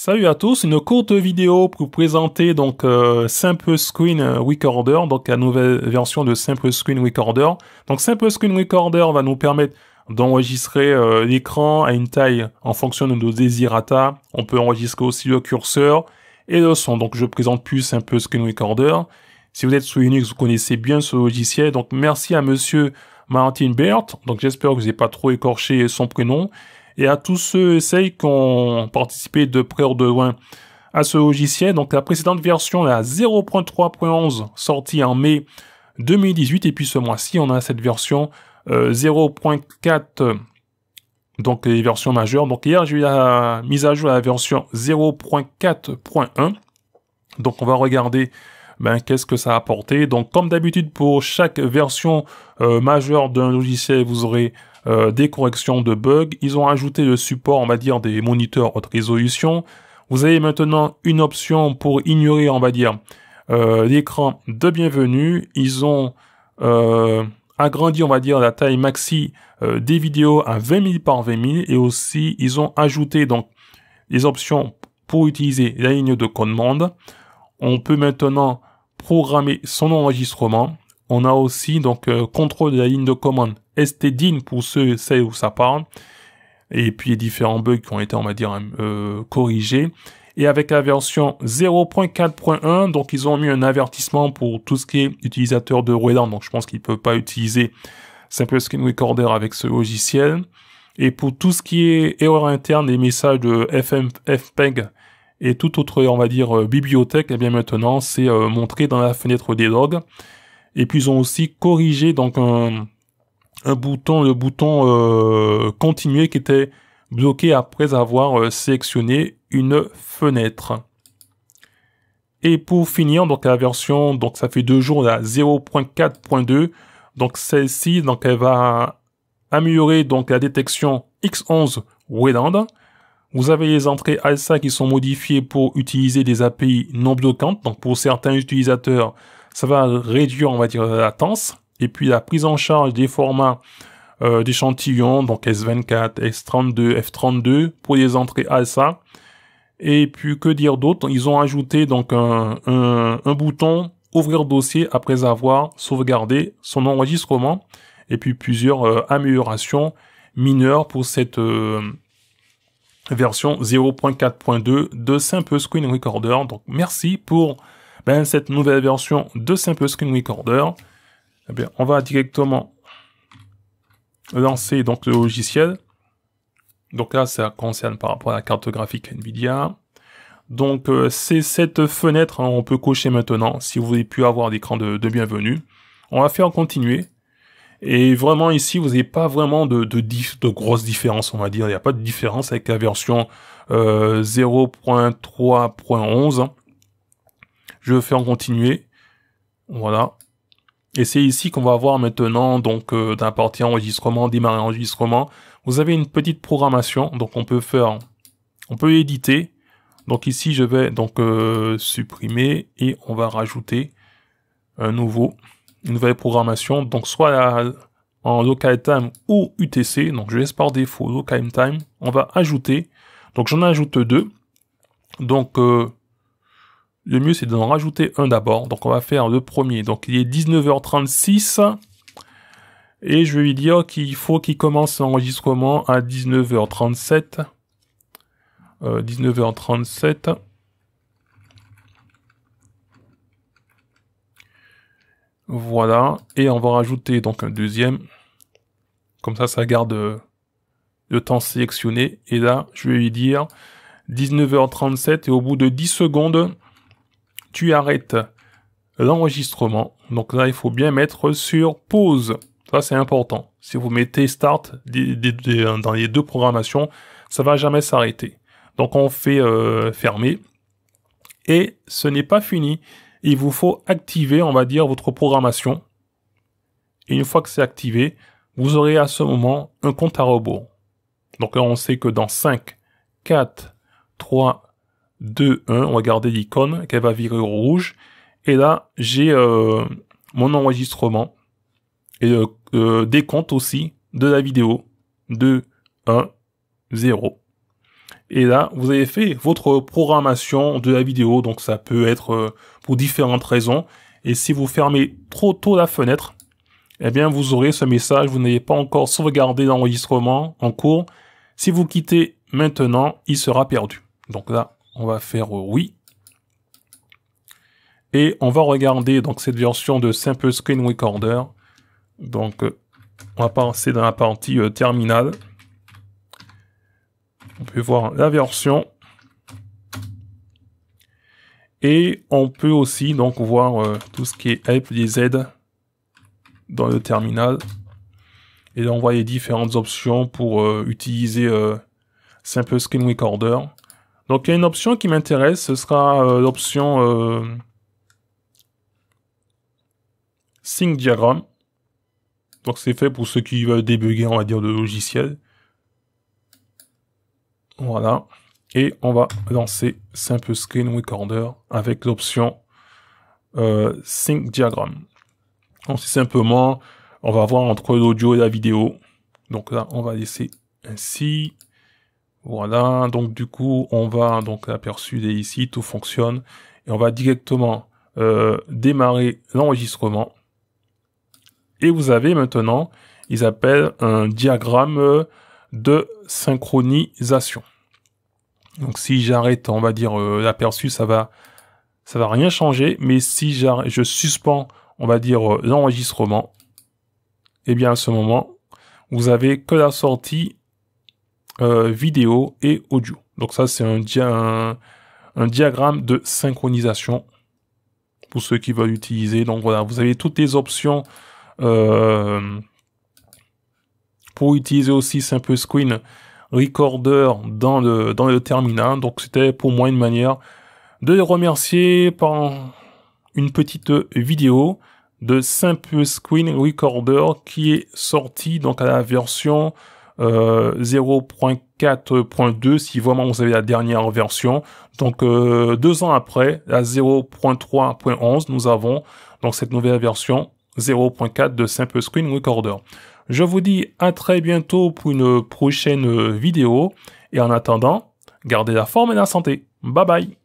Salut à tous, une courte vidéo pour vous présenter donc euh, Simple Screen Recorder, euh, donc la nouvelle version de Simple Screen Recorder. Donc Simple Screen Recorder va nous permettre d'enregistrer euh, l'écran à une taille en fonction de nos désirata. On peut enregistrer aussi le curseur et le son. Donc je présente plus Simple Screen Recorder. Si vous êtes sous Linux, vous connaissez bien ce logiciel. Donc merci à monsieur Martin Bert. Donc j'espère que je n'ai pas trop écorché son prénom et à tous ceux et celles qui ont participé de près ou de loin à ce logiciel. Donc la précédente version, la 0.3.11, sortie en mai 2018, et puis ce mois-ci, on a cette version 0.4, euh, donc les versions majeures. Donc hier, j'ai eu la mise à jour la version 0.4.1. Donc on va regarder ben, qu'est-ce que ça a apporté. Donc comme d'habitude pour chaque version euh, majeure d'un logiciel, vous aurez euh, des corrections de bugs, ils ont ajouté le support, on va dire, des moniteurs haute résolution. Vous avez maintenant une option pour ignorer, on va dire, euh, l'écran de bienvenue. Ils ont euh, agrandi, on va dire, la taille maxi des vidéos à 20 000 par 20 000 et aussi ils ont ajouté donc les options pour utiliser la ligne de commande. On peut maintenant programmer son enregistrement. On a aussi donc contrôle de la ligne de commande STDIN pour ceux celles où ça parle. Et puis les différents bugs qui ont été, on va dire, euh, corrigés. Et avec la version 0.4.1, donc ils ont mis un avertissement pour tout ce qui est utilisateur de roland Donc je pense qu'ils ne peuvent pas utiliser Simple Screen Recorder avec ce logiciel. Et pour tout ce qui est erreur interne, les messages de FPEG et toute autre, on va dire, euh, bibliothèque, et eh bien maintenant, c'est euh, montré dans la fenêtre des logs. Et puis ils ont aussi corrigé donc un, un bouton, le bouton euh, continuer qui était bloqué après avoir euh, sélectionné une fenêtre. Et pour finir, donc la version, donc ça fait deux jours, la 0.4.2. Donc celle-ci, donc elle va améliorer donc la détection X11 Wayland. Vous avez les entrées ALSA qui sont modifiées pour utiliser des API non bloquantes. Donc pour certains utilisateurs, ça va réduire, on va dire, la latence et puis la prise en charge des formats euh, d'échantillons, donc S24, S32, F32 pour les entrées ASA. Et puis que dire d'autre Ils ont ajouté donc un, bouton ouvrir dossier après avoir sauvegardé son enregistrement et puis plusieurs euh, améliorations mineures pour cette euh, version 0.4.2 de Simple Screen Recorder. Donc merci pour ben, cette nouvelle version de Simple Screen Recorder. Eh on va directement lancer donc le logiciel. Donc là, ça concerne par rapport à la carte graphique NVIDIA. Donc euh, c'est cette fenêtre, hein, on peut cocher maintenant si vous voulez plus avoir d'écran de, bienvenue. On va faire continuer. Et vraiment ici, vous n'avez pas vraiment de, de, de grosses différences, on va dire. Il n'y a pas de différence avec la version 0.3.11. Euh, Je vais en continuer. Voilà. Et c'est ici qu'on va voir maintenant, donc, euh, d'un enregistrement, démarrer enregistrement. Vous avez une petite programmation, donc on peut faire, on peut éditer. Donc ici, je vais donc euh, supprimer et on va rajouter un nouveau, une nouvelle programmation. Donc soit en local time ou UTC. Donc je laisse par défaut local time. On va ajouter. Donc j'en ajoute deux. Donc euh, le mieux c'est d'en rajouter un d'abord. Donc on va faire le premier. Donc il est 19h36 et je vais lui dire qu'il faut qu'il commence l'enregistrement à 19h37. 19h37. Euh, voilà, et on va rajouter donc un deuxième. Comme ça, ça garde euh, le temps sélectionné. Et là, je vais lui dire 19h37 et au bout de 10 secondes, tu arrêtes l'enregistrement. Donc là, il faut bien mettre sur pause. Ça, c'est important. Si vous mettez start dans les deux programmations, ça va jamais s'arrêter. Donc on fait euh, fermer. Et ce n'est pas fini. Il vous faut activer, on va dire, votre programmation. Et une fois que c'est activé, vous aurez à ce moment un compte à rebours. Donc là, on sait que dans 5, 4, 3, 2, 1, on va garder l'icône qu'elle va virer rouge. Et là, j'ai euh, mon enregistrement et euh, euh, des comptes aussi de la vidéo. 2, 1, 0. Et là, vous avez fait votre programmation de la vidéo, donc ça peut être pour différentes raisons. Et si vous fermez trop tôt la fenêtre, eh bien vous aurez ce message, vous n'avez pas encore sauvegardé l'enregistrement en cours. Si vous quittez maintenant, il sera perdu. Donc là, on va faire euh, oui. Et on va regarder donc cette version de Simple Screen Recorder. Donc euh, on va passer dans la partie terminal. Euh, terminale. On peut voir la version. Et on peut aussi donc voir tout ce qui est Help, les Z dans le terminal. Et là on voit les différentes options pour utiliser Simple Screen Recorder. Donc il y a une option qui m'intéresse, ce sera euh, l'option euh, Sync Diagram. Donc c'est fait pour ceux qui veulent débuguer, on va dire, le logiciel. Voilà. Et on va lancer Simple Screen Recorder avec l'option euh, Sync Diagram. Donc c'est simplement, on va voir entre l'audio et la vidéo. Donc là, on va laisser ainsi. Voilà, donc du coup, on va, donc l'aperçu dès ici, tout fonctionne, et on va directement euh, démarrer l'enregistrement. Et vous avez maintenant, ils appellent un diagramme de synchronisation. Donc si j'arrête, on va dire euh, l'aperçu, ça va, ça va rien changer. Mais si je suspends, on va dire euh, l'enregistrement, eh bien à ce moment, vous avez que la sortie euh, vidéo et audio. Donc ça, c'est un, un, diagramme de synchronisation pour ceux qui veulent utiliser. Donc voilà, vous avez toutes les options euh, pour utiliser aussi Simple Screen Recorder dans le, dans le terminal. Donc c'était pour moi une manière de les remercier par une petite vidéo de Simple Screen Recorder qui est sortie donc à la version 0.4.2 si vraiment vous avez la dernière version. Donc euh, deux ans après, à 0.3.11, nous avons donc cette nouvelle version 0.4 de Simple Screen Recorder. Je vous dis à très bientôt pour une prochaine vidéo et en attendant, gardez la forme et la santé. Bye bye